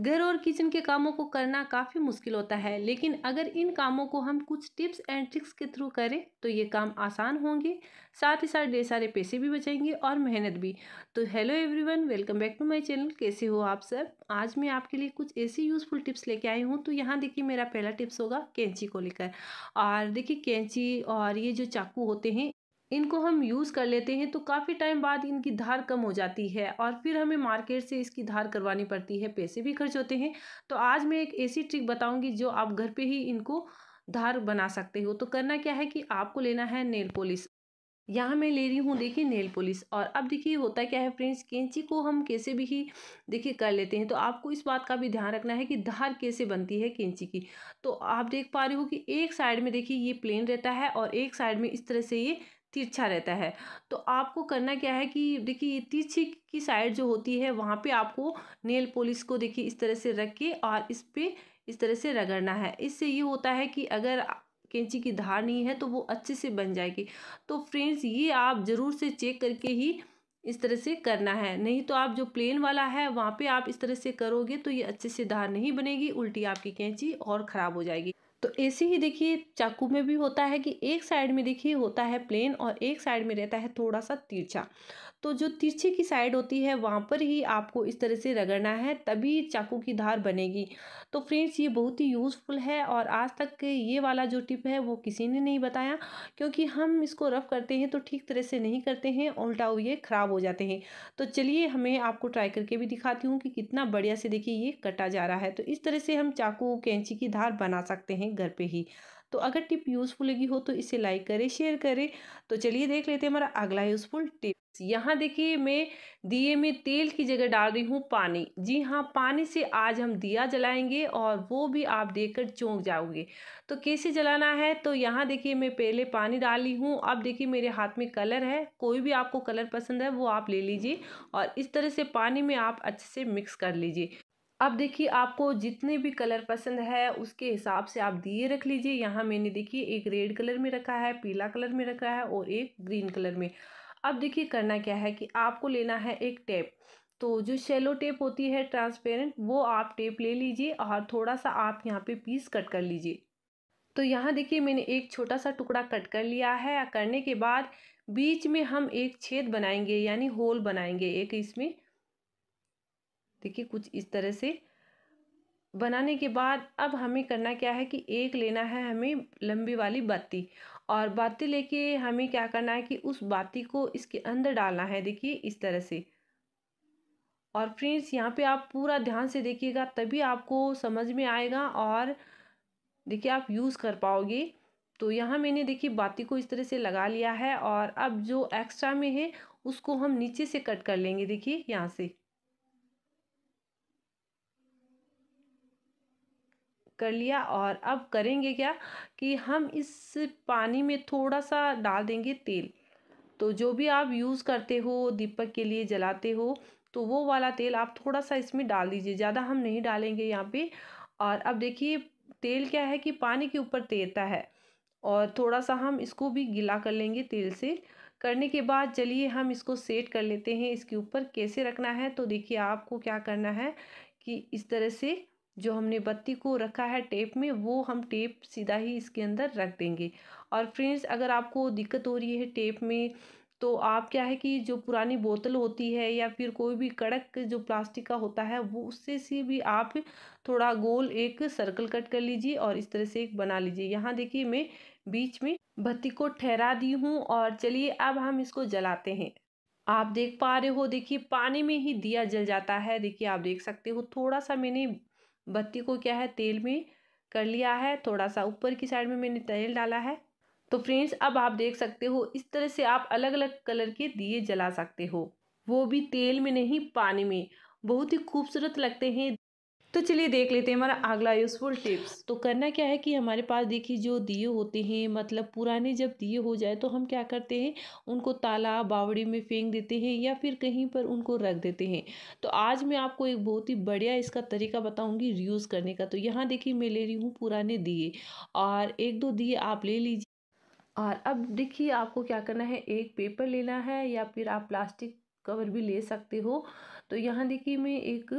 घर और किचन के कामों को करना काफ़ी मुश्किल होता है लेकिन अगर इन कामों को हम कुछ टिप्स एंड ट्रिक्स के थ्रू करें तो ये काम आसान होंगे साथ ही साथ ढेर सारे पैसे भी बचेंगे और मेहनत भी तो hello everyone welcome back to my channel कैसे हो आप सब आज मैं आपके लिए कुछ ऐसी यूज़फुल टिप्स लेके आई हूँ तो यहाँ देखिए मेरा पहला टिप्स होगा कैंची को लेकर और देखिए कैंची और ये जो चाकू होते हैं इनको हम यूज़ कर लेते हैं तो काफ़ी टाइम बाद इनकी धार कम हो जाती है और फिर हमें मार्केट से इसकी धार करवानी पड़ती है पैसे भी खर्च होते हैं तो आज मैं एक ऐसी ट्रिक बताऊंगी जो आप घर पे ही इनको धार बना सकते हो तो करना क्या है कि आपको लेना है नेल पॉलिश यहाँ मैं ले रही हूँ देखिए नेल पॉलिश और अब देखिए होता क्या है फ्रेंड्स कैंची को हम कैसे भी ही देखिए कर लेते हैं तो आपको इस बात का भी ध्यान रखना है कि धार कैसे बनती है कैंची की तो आप देख पा रहे हो कि एक साइड में देखिए ये प्लेन रहता है और एक साइड में इस तरह से ये तिरछा अच्छा रहता है तो आपको करना क्या है कि देखिए तिरछे की साइड जो होती है वहाँ पे आपको नेल पॉलिश को देखिए इस तरह से रख के और इस पर इस तरह से रगड़ना है इससे ये होता है कि अगर कैंची की धार नहीं है तो वो अच्छे से बन जाएगी तो फ्रेंड्स ये आप ज़रूर से चेक करके ही इस तरह से करना है नहीं तो आप जो प्लेन वाला है वहाँ पे आप इस तरह से करोगे तो ये अच्छे से धार नहीं बनेगी उल्टी आपकी कैंची और ख़राब हो जाएगी तो ऐसे ही देखिए चाकू में भी होता है कि एक साइड में देखिए होता है प्लेन और एक साइड में रहता है थोड़ा सा तिरछा तो जो तिरछे की साइड होती है वहाँ पर ही आपको इस तरह से रगड़ना है तभी चाकू की धार बनेगी तो फ्रेंड्स ये बहुत ही यूज़फुल है और आज तक ये वाला जो टिप है वो किसी ने नहीं बताया क्योंकि हम इसको रफ़ करते हैं तो ठीक तरह से नहीं करते हैं उल्टा ये ख़राब हो जाते हैं तो चलिए हमें आपको ट्राई करके भी दिखाती हूँ कि कितना बढ़िया से देखिए ये कटा जा रहा है तो इस तरह से हम चाकू कैंची की धार बना सकते हैं हैं घर पे ही तो अगर टिप यूज़फुल लगी हो तो इसे लाइक करें शेयर करें तो चलिए देख लेते हैं हमारा अगला यूज़फुल टिप यहाँ देखिए मैं दिए में तेल की जगह डाल रही हूँ पानी जी हाँ पानी से आज हम दिया जलाएंगे और वो भी आप देखकर चौंक जाओगे तो कैसे जलाना है तो यहाँ देखिए मैं पहले पानी डाल हूँ अब देखिए मेरे हाथ में कलर है कोई भी आपको कलर पसंद है वो आप ले लीजिए और इस तरह से पानी में आप अच्छे से मिक्स कर लीजिए अब देखिए आपको जितने भी कलर पसंद है उसके हिसाब से आप दिए रख लीजिए यहाँ मैंने देखिए एक रेड कलर में रखा है पीला कलर में रखा है और एक ग्रीन कलर में अब देखिए करना क्या है कि आपको लेना है एक टेप तो जो शेलो टेप होती है ट्रांसपेरेंट वो आप टेप ले लीजिए और थोड़ा सा आप यहाँ पे पीस कट कर लीजिए तो यहाँ देखिए मैंने एक छोटा सा टुकड़ा कट कर लिया है करने के बाद बीच में हम एक छेद बनाएंगे यानी होल बनाएंगे एक इसमें देखिए कुछ इस तरह से बनाने के बाद अब हमें करना क्या है कि एक लेना है हमें लंबी वाली बाती और बाती लेके हमें क्या करना है कि उस बाती को इसके अंदर डालना है देखिए इस तरह से और फ्रेंड्स यहाँ पे आप पूरा ध्यान से देखिएगा तभी आपको समझ में आएगा और देखिए आप यूज़ कर पाओगे तो यहाँ मैंने देखिए बाती को इस तरह से लगा लिया है और अब जो एक्स्ट्रा में है उसको हम नीचे से कट कर लेंगे देखिए यहाँ से कर लिया और अब करेंगे क्या कि हम इस पानी में थोड़ा सा डाल देंगे तेल तो जो भी आप यूज़ करते हो दीपक के लिए जलाते हो तो वो वाला तेल आप थोड़ा सा इसमें डाल दीजिए ज़्यादा हम नहीं डालेंगे यहाँ पे और अब देखिए तेल क्या है कि पानी के ऊपर तैरता है और थोड़ा सा हम इसको भी गीला कर लेंगे तेल से करने के बाद चलिए हम इसको सेट कर लेते हैं इसके ऊपर कैसे रखना है तो देखिए आपको क्या करना है कि इस तरह से जो हमने बत्ती को रखा है टेप में वो हम टेप सीधा ही इसके अंदर रख देंगे और फ्रेंड्स अगर आपको दिक्कत हो रही है टेप में तो आप क्या है कि जो पुरानी बोतल होती है या फिर कोई भी कड़क जो प्लास्टिक का होता है वो उससे से भी आप थोड़ा गोल एक सर्कल कट कर लीजिए और इस तरह से एक बना लीजिए यहाँ देखिए मैं बीच में बत्ती को ठहरा दी हूँ और चलिए अब हम इसको जलाते हैं आप देख पा रहे हो देखिए पानी में ही दिया जल जाता है देखिए आप देख सकते हो थोड़ा सा मैंने बत्ती को क्या है तेल में कर लिया है थोड़ा सा ऊपर की साइड में मैंने तेल डाला है तो फ्रेंड्स अब आप देख सकते हो इस तरह से आप अलग अलग कलर के दिए जला सकते हो वो भी तेल में नहीं पानी में बहुत ही खूबसूरत लगते हैं तो चलिए देख लेते हैं हमारा अगला यूज़फुल टिप्स तो करना क्या है कि हमारे पास देखिए जो दिए होते हैं मतलब पुराने जब दिए हो जाए तो हम क्या करते हैं उनको तालाब बावड़ी में फेंक देते हैं या फिर कहीं पर उनको रख देते हैं तो आज मैं आपको एक बहुत ही बढ़िया इसका तरीका बताऊँगी रियूज़ करने का तो यहाँ देखिए मैं ले रही हूँ पुराने दिए और एक दो दिए आप ले लीजिए और अब देखिए आपको क्या करना है एक पेपर लेना है या फिर आप प्लास्टिक कवर भी ले सकते हो तो यहाँ देखिए मैं एक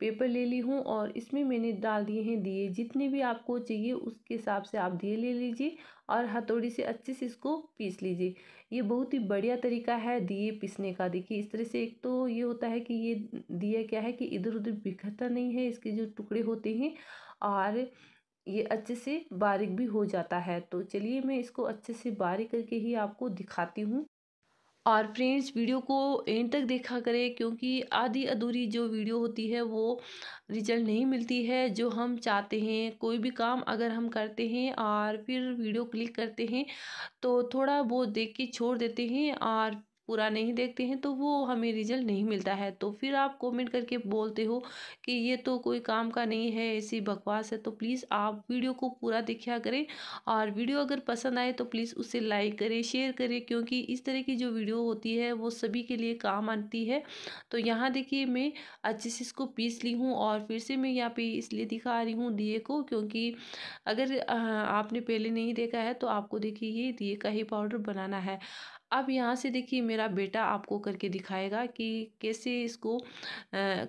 पेपर ले ली हूँ और इसमें मैंने डाल दिए हैं दिए जितने भी आपको चाहिए उसके हिसाब से आप दिए ले लीजिए और हथौड़ी से अच्छे से इसको पीस लीजिए ये बहुत ही बढ़िया तरीका है दिए पीसने का देखिए इस तरह से एक तो ये होता है कि ये दिया क्या है कि इधर उधर बिखरता नहीं है इसके जो टुकड़े होते हैं और ये अच्छे से बारीक भी हो जाता है तो चलिए मैं इसको अच्छे से बारीक करके ही आपको दिखाती हूँ और फ्रेंड्स वीडियो को एंड तक देखा करें क्योंकि आधी अधूरी जो वीडियो होती है वो रिजल्ट नहीं मिलती है जो हम चाहते हैं कोई भी काम अगर हम करते हैं और फिर वीडियो क्लिक करते हैं तो थोड़ा बहुत देख के छोड़ देते हैं और पूरा नहीं देखते हैं तो वो हमें रिजल्ट नहीं मिलता है तो फिर आप कमेंट करके बोलते हो कि ये तो कोई काम का नहीं है ऐसी बकवास है तो प्लीज़ आप वीडियो को पूरा देखा करें और वीडियो अगर पसंद आए तो प्लीज़ उसे लाइक करें शेयर करें क्योंकि इस तरह की जो वीडियो होती है वो सभी के लिए काम आती है तो यहाँ देखिए मैं अच्छे से इसको पीस ली हूँ और फिर से मैं यहाँ पे इसलिए दिखा रही हूँ दिए को क्योंकि अगर आपने पहले नहीं देखा है तो आपको देखिए ये दिए का ही पाउडर बनाना है अब यहाँ से देखिए मेरा बेटा आपको करके दिखाएगा कि कैसे इसको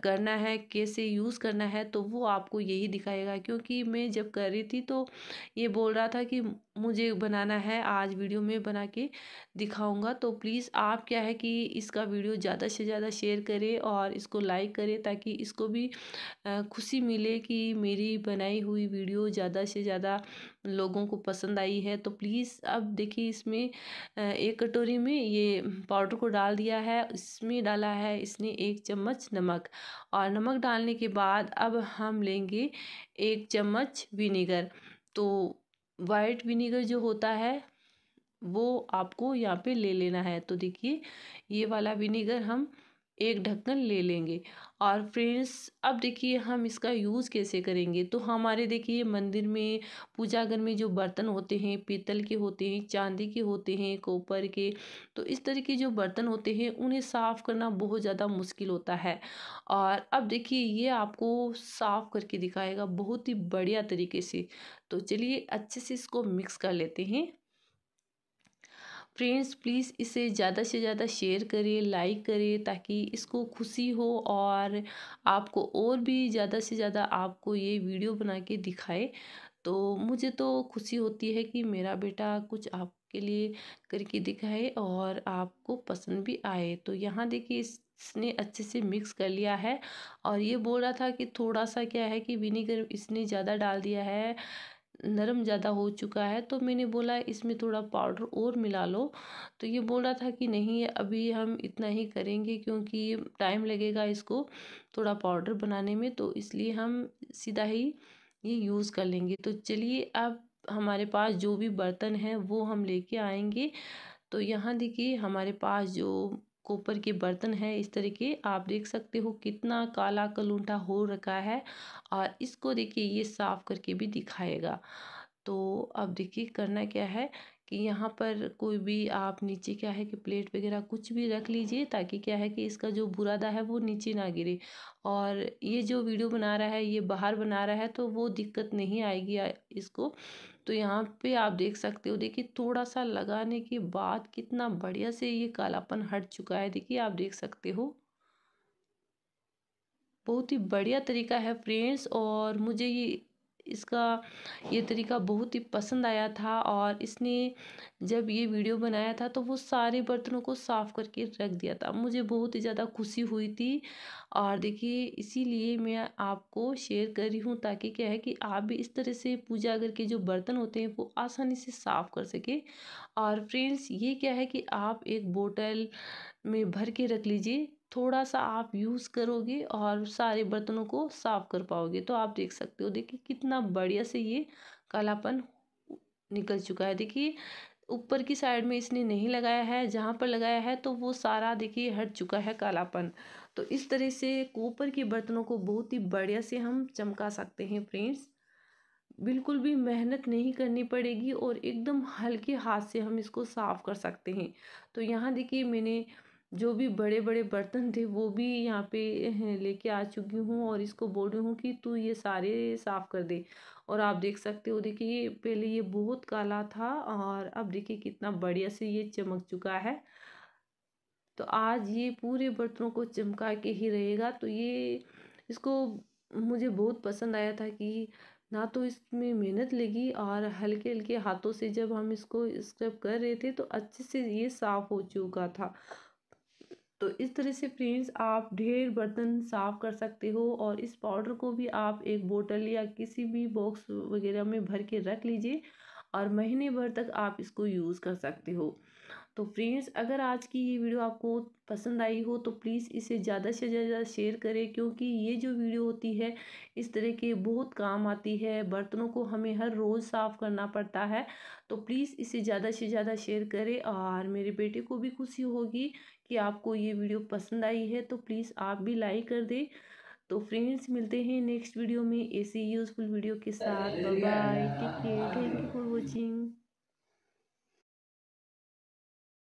करना है कैसे यूज़ करना है तो वो आपको यही दिखाएगा क्योंकि मैं जब कर रही थी तो ये बोल रहा था कि मुझे बनाना है आज वीडियो में बना के दिखाऊंगा तो प्लीज़ आप क्या है कि इसका वीडियो ज़्यादा से ज़्यादा शेयर करें और इसको लाइक करें ताकि इसको भी खुशी मिले कि मेरी बनाई हुई वीडियो ज़्यादा से ज़्यादा लोगों को पसंद आई है तो प्लीज़ अब देखिए इसमें एक कटोरी में ये पाउडर को डाल दिया है इसमें डाला है इसने एक चम्मच नमक और नमक डालने के बाद अब हम लेंगे एक चम्मच विनेगर तो वाइट विनीगर जो होता है वो आपको यहाँ पे ले लेना है तो देखिए ये वाला विनीगर हम एक ढक्कन ले लेंगे और फ्रेंड्स अब देखिए हम इसका यूज़ कैसे करेंगे तो हमारे देखिए मंदिर में पूजा घर में जो बर्तन होते हैं पीतल के होते हैं चांदी के होते हैं कॉपर के तो इस तरह के जो बर्तन होते हैं उन्हें साफ़ करना बहुत ज़्यादा मुश्किल होता है और अब देखिए ये आपको साफ़ करके दिखाएगा बहुत ही बढ़िया तरीके से तो चलिए अच्छे से इसको मिक्स कर लेते हैं फ्रेंड्स प्लीज़ इसे ज़्यादा से ज़्यादा शेयर करें लाइक करें ताकि इसको खुशी हो और आपको और भी ज़्यादा से ज़्यादा आपको ये वीडियो बना के दिखाए तो मुझे तो खुशी होती है कि मेरा बेटा कुछ आपके लिए करके दिखाए और आपको पसंद भी आए तो यहाँ देखिए इसने अच्छे से मिक्स कर लिया है और ये बोल रहा था कि थोड़ा सा क्या है कि विनीगर इसने ज़्यादा डाल दिया है नरम ज़्यादा हो चुका है तो मैंने बोला इसमें थोड़ा पाउडर और मिला लो तो ये बोल रहा था कि नहीं अभी हम इतना ही करेंगे क्योंकि टाइम लगेगा इसको थोड़ा पाउडर बनाने में तो इसलिए हम सीधा ही ये यूज़ कर लेंगे तो चलिए अब हमारे पास जो भी बर्तन है वो हम लेके आएंगे तो यहाँ देखिए हमारे पास जो कॉपर के बर्तन है इस तरह के आप देख सकते हो कितना काला कलूटा हो रखा है और इसको देखिए ये साफ़ करके भी दिखाएगा तो अब देखिए करना क्या है कि यहाँ पर कोई भी आप नीचे क्या है कि प्लेट वगैरह कुछ भी रख लीजिए ताकि क्या है कि इसका जो बुरादा है वो नीचे ना गिरे और ये जो वीडियो बना रहा है ये बाहर बना रहा है तो वो दिक्कत नहीं आएगी इसको तो यहाँ पे आप देख सकते हो देखिए थोड़ा सा लगाने के बाद कितना बढ़िया से ये कालापन हट चुका है देखिए आप देख सकते हो बहुत ही बढ़िया तरीका है फ्रेंड्स और मुझे ये इसका ये तरीका बहुत ही पसंद आया था और इसने जब ये वीडियो बनाया था तो वो सारे बर्तनों को साफ़ करके रख दिया था मुझे बहुत ही ज़्यादा खुशी हुई थी और देखिए इसीलिए मैं आपको शेयर कर रही हूँ ताकि क्या है कि आप भी इस तरह से पूजा करके जो बर्तन होते हैं वो आसानी से साफ़ कर सके और फ्रेंड्स ये क्या है कि आप एक बोटल में भर के रख लीजिए थोड़ा सा आप यूज़ करोगे और सारे बर्तनों को साफ़ कर पाओगे तो आप देख सकते हो देखिए कितना बढ़िया से ये कालापन निकल चुका है देखिए ऊपर की साइड में इसने नहीं लगाया है जहाँ पर लगाया है तो वो सारा देखिए हट चुका है कालापन तो इस तरह से कोपर के बर्तनों को बहुत ही बढ़िया से हम चमका सकते हैं फ्रेंड्स बिल्कुल भी मेहनत नहीं करनी पड़ेगी और एकदम हल्के हाथ से हम इसको साफ़ कर सकते हैं तो यहाँ देखिए मैंने जो भी बड़े बड़े बर्तन थे वो भी यहाँ पे लेके आ चुकी हूँ और इसको बोल रही हूँ कि तू ये सारे साफ़ कर दे और आप देख सकते हो देखिए पहले ये बहुत काला था और अब देखिए कितना बढ़िया से ये चमक चुका है तो आज ये पूरे बर्तनों को चमका के ही रहेगा तो ये इसको मुझे बहुत पसंद आया था कि ना तो इसमें मेहनत लगी और हल्के हल्के हाथों से जब हम इसको स्क्रब कर रहे थे तो अच्छे से ये साफ़ हो चुका था तो इस तरह से फ्रेंड्स आप ढेर बर्तन साफ़ कर सकते हो और इस पाउडर को भी आप एक बोतल या किसी भी बॉक्स वगैरह में भर के रख लीजिए और महीने भर तक आप इसको यूज़ कर सकते हो तो फ्रेंड्स अगर आज की ये वीडियो आपको पसंद आई हो तो प्लीज़ इसे ज़्यादा से ज़्यादा शेयर करें क्योंकि ये जो वीडियो होती है इस तरह के बहुत काम आती है बर्तनों को हमें हर रोज़ साफ़ करना पड़ता है तो प्लीज़ इसे ज़्यादा से ज़्यादा शेयर करें और मेरे बेटे को भी खुशी होगी कि आपको ये वीडियो पसंद आई है तो प्लीज़ आप भी लाइक कर दें तो फ्रेंड्स मिलते हैं नेक्स्ट वीडियो में ऐसी यूज़फुल वीडियो के साथ bye take care thank you for watching